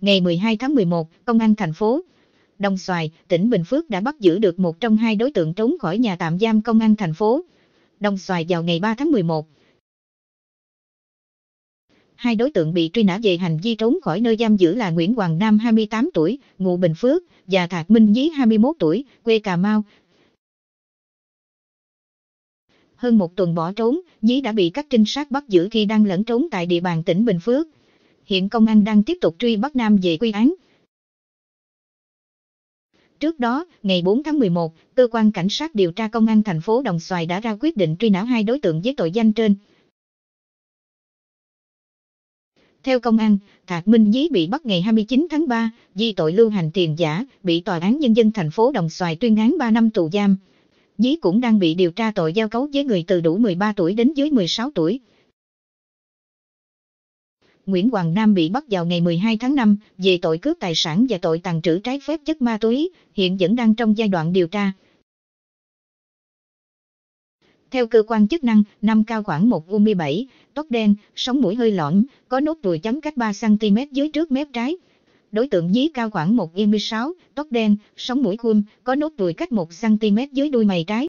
ngày 12 tháng 11, Công an thành phố Đồng Xoài, tỉnh Bình Phước đã bắt giữ được một trong hai đối tượng trốn khỏi nhà tạm giam Công an thành phố Đồng Xoài vào ngày 3 tháng 11. Hai đối tượng bị truy nã về hành vi trốn khỏi nơi giam giữ là Nguyễn Hoàng Nam 28 tuổi, ngụ Bình Phước, và Thạc Minh Nhí 21 tuổi, quê Cà Mau, hơn một tuần bỏ trốn, Nhí đã bị các trinh sát bắt giữ khi đang lẫn trốn tại địa bàn tỉnh Bình Phước hiện công an đang tiếp tục truy bắt Nam về quy án. Trước đó, ngày 4 tháng 11, cơ quan cảnh sát điều tra công an thành phố Đồng Xoài đã ra quyết định truy nã hai đối tượng với tội danh trên. Theo công an, Thạc Minh Dí bị bắt ngày 29 tháng 3 vì tội lưu hành tiền giả, bị Tòa án Nhân dân thành phố Đồng Xoài tuyên án 3 năm tù giam. Dí cũng đang bị điều tra tội giao cấu với người từ đủ 13 tuổi đến dưới 16 tuổi. Nguyễn Hoàng Nam bị bắt vào ngày 12 tháng 5 về tội cướp tài sản và tội tàn trữ trái phép chất ma túy, hiện vẫn đang trong giai đoạn điều tra. Theo cơ quan chức năng, Nam cao khoảng 1m7, tóc đen, sống mũi hơi lõm, có nốt ruồi chấm cách 3cm dưới trước mép trái. Đối tượng dí cao khoảng 1m6, tóc đen, sống mũi khuôn, có nốt ruồi cách 1cm dưới đuôi mày trái.